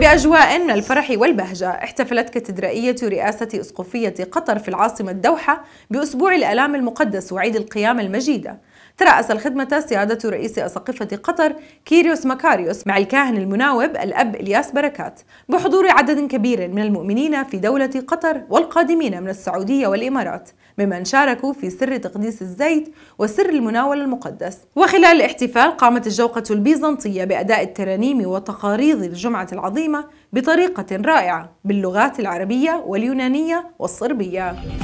بأجواء من الفرح والبهجة احتفلت كاتدرائية رئاسة إسقفية قطر في العاصمة الدوحة بأسبوع الألام المقدس وعيد القيامة المجيدة ترأس الخدمة سيادة رئيس أساقفة قطر كيريوس مكاريوس مع الكاهن المناوب الأب إلياس بركات بحضور عدد كبير من المؤمنين في دولة قطر والقادمين من السعودية والإمارات ممن شاركوا في سر تقديس الزيت وسر المناولة المقدس وخلال الاحتفال قامت الجوقة البيزنطية بأداء الترانيم وتقاريض الجمعة العظيمة بطريقة رائعة باللغات العربية واليونانية والصربية